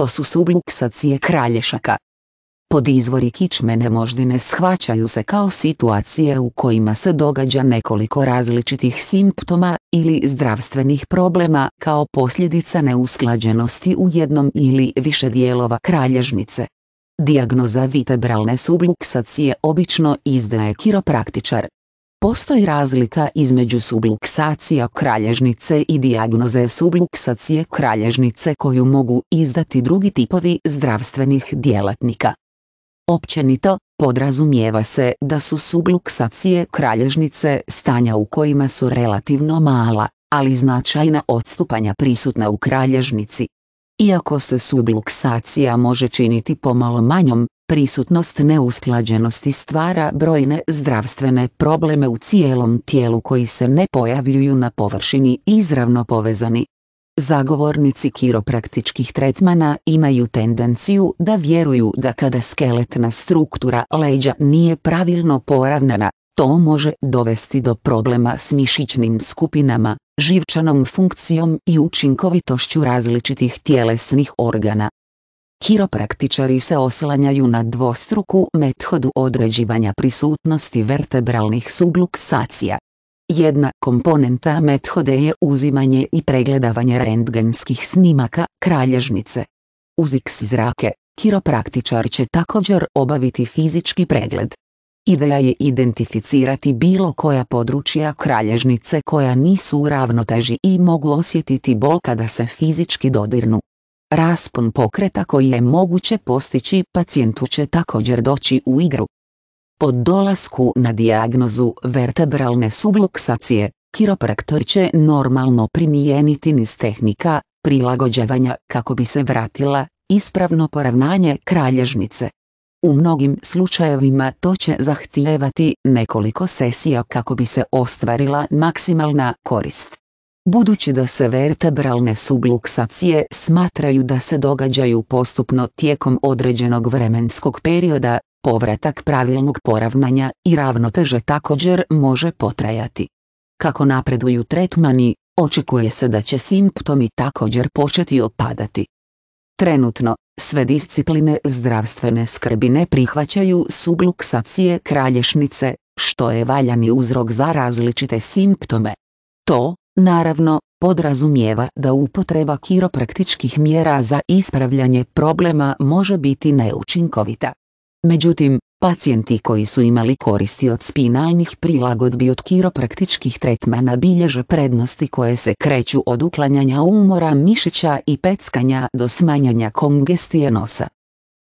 što su subluksacije kralješaka. izvori kičmene moždine shvaćaju se kao situacije u kojima se događa nekoliko različitih simptoma ili zdravstvenih problema kao posljedica neusklađenosti u jednom ili više dijelova kralježnice. Dijagnoza vitebralne subluksacije obično izdaje kiropraktičar. Postoji razlika između subluksacija kralježnice i dijagnoze subluksacije kralježnice koju mogu izdati drugi tipovi zdravstvenih djelatnika. Općenito, podrazumijeva se da su subluksacije kralježnice stanja u kojima su relativno mala, ali značajna odstupanja prisutna u kralježnici. Iako se subluksacija može činiti pomalo manjom, Prisutnost neusklađenosti stvara brojne zdravstvene probleme u cijelom tijelu koji se ne pojavljuju na površini izravno povezani. Zagovornici kiropraktičkih tretmana imaju tendenciju da vjeruju da kada skeletna struktura leđa nije pravilno poravnana, to može dovesti do problema s mišićnim skupinama, živčanom funkcijom i učinkovitošću različitih tjelesnih organa. Kiropraktičari se oslanjaju na dvostruku metodu određivanja prisutnosti vertebralnih subluksacija. Jedna komponenta methode je uzimanje i pregledavanje rendgenskih snimaka kralježnice. Uz x zrake, kiropraktičar će također obaviti fizički pregled. Ideja je identificirati bilo koja područja kralježnice koja nisu u ravnoteži i mogu osjetiti bol kada se fizički dodirnu. Raspon pokreta koji je moguće postići pacijentu će također doći u igru. Po dolasku na dijagnozu vertebralne subluksacije, kiropraktor će normalno primijeniti niz tehnika prilagođavanja kako bi se vratila ispravno poravnanje kralježnice. U mnogim slučajevima to će zahtijevati nekoliko sesija kako bi se ostvarila maksimalna korist. Budući da se vertebralne subluksacije smatraju da se događaju postupno tijekom određenog vremenskog perioda, povratak pravilnog poravnanja i ravnoteže također može potrajati. Kako napreduju tretmani, očekuje se da će simptomi također početi opadati. Trenutno, sve discipline zdravstvene skrbi ne prihvaćaju subluksacije kralješnice, što je valjani uzrok za različite simptome. To, naravno, podrazumijeva da upotreba kiropraktičkih mjera za ispravljanje problema može biti neučinkovita. Međutim, pacijenti koji su imali koristi od spinalnih prilagodbi od kiropraktičkih tretmana bilježe prednosti koje se kreću od uklanjanja umora mišića i peckanja do smanjanja kongestije nosa.